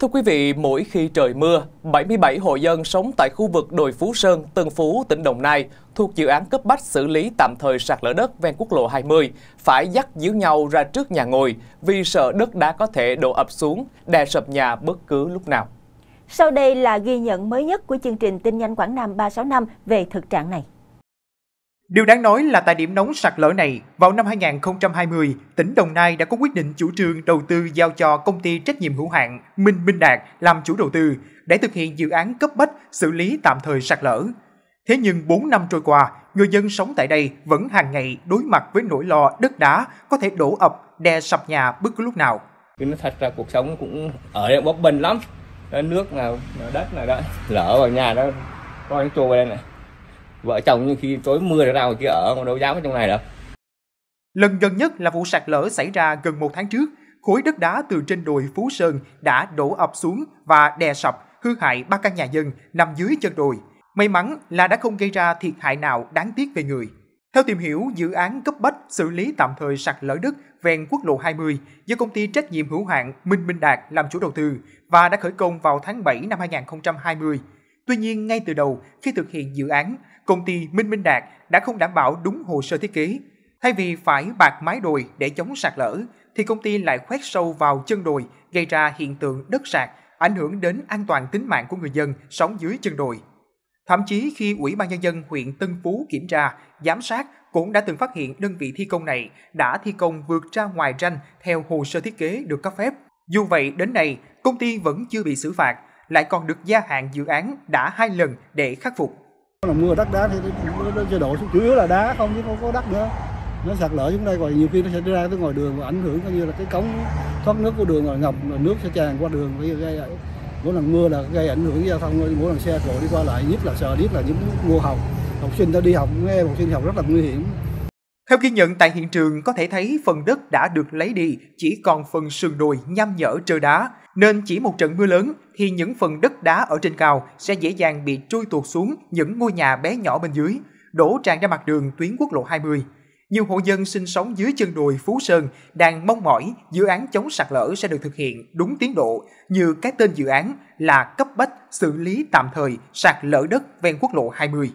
Thưa quý vị, mỗi khi trời mưa, 77 hộ dân sống tại khu vực đồi Phú Sơn, Tân Phú, tỉnh Đồng Nai thuộc dự án cấp bách xử lý tạm thời sạt lở đất ven quốc lộ 20 phải dắt díu nhau ra trước nhà ngồi vì sợ đất đá có thể đổ ập xuống, đè sập nhà bất cứ lúc nào. Sau đây là ghi nhận mới nhất của chương trình tin nhanh Quảng Nam 365 về thực trạng này. Điều đáng nói là tại điểm nóng sạt lở này, vào năm 2020, tỉnh Đồng Nai đã có quyết định chủ trương đầu tư giao cho công ty trách nhiệm hữu hạn Minh Minh Đạt làm chủ đầu tư để thực hiện dự án cấp bách xử lý tạm thời sạt lở. Thế nhưng 4 năm trôi qua, người dân sống tại đây vẫn hàng ngày đối mặt với nỗi lo đất đá có thể đổ ập, đè sập nhà bất cứ lúc nào. Nói thật là cuộc sống cũng ở đây bấp bênh lắm. Nước là đất là đó, lỡ vào nhà đó, coi con trôi đây này vợ chồng như khi tối mưa ra ngoài kia ở mà đâu dám ở trong này đâu lần gần nhất là vụ sạt lở xảy ra gần một tháng trước khối đất đá từ trên đồi Phú Sơn đã đổ ập xuống và đè sập hư hại ba căn nhà dân nằm dưới chân đồi may mắn là đã không gây ra thiệt hại nào đáng tiếc về người theo tìm hiểu, dự án cấp bách xử lý tạm thời sạt lở đất ven quốc lộ 20 do công ty trách nhiệm hữu hạn Minh Minh Đạt làm chủ đầu tư và đã khởi công vào tháng 7 năm 2020. Tuy nhiên, ngay từ đầu, khi thực hiện dự án, công ty Minh Minh Đạt đã không đảm bảo đúng hồ sơ thiết kế. Thay vì phải bạc mái đồi để chống sạt lở, thì công ty lại khoét sâu vào chân đồi, gây ra hiện tượng đất sạt, ảnh hưởng đến an toàn tính mạng của người dân sống dưới chân đồi. Thậm chí khi Ủy ban Nhân dân huyện Tân Phú kiểm tra, giám sát cũng đã từng phát hiện đơn vị thi công này đã thi công vượt ra ngoài ranh theo hồ sơ thiết kế được cấp phép. Dù vậy, đến nay, công ty vẫn chưa bị xử phạt lại còn được gia hạn dự án đã hai lần để khắc phục. Là mưa đất đá thì nó sẽ đổ chủ yếu là đá không chứ không có đất nữa. Nó sạt lở xuống đây rồi nhiều khi nó sẽ ra tới ngoài đường và ảnh hưởng coi như là cái cống thoát nước của đường rồi ngập là nước sẽ tràn qua đường bây giờ gây mỗi lần mưa là gây ảnh hưởng giao thông mỗi lần xe cộ đi qua lại nhất là sợ nhất là những ngô học học sinh ta đi học nghe học sinh học rất là nguy hiểm theo ghi nhận tại hiện trường có thể thấy phần đất đã được lấy đi chỉ còn phần sườn đồi nham nhở trơ đá, nên chỉ một trận mưa lớn thì những phần đất đá ở trên cao sẽ dễ dàng bị trôi tuột xuống những ngôi nhà bé nhỏ bên dưới, đổ tràn ra mặt đường tuyến quốc lộ 20. Nhiều hộ dân sinh sống dưới chân đồi Phú Sơn đang mong mỏi dự án chống sạt lở sẽ được thực hiện đúng tiến độ như cái tên dự án là cấp bách xử lý tạm thời sạt lở đất ven quốc lộ 20.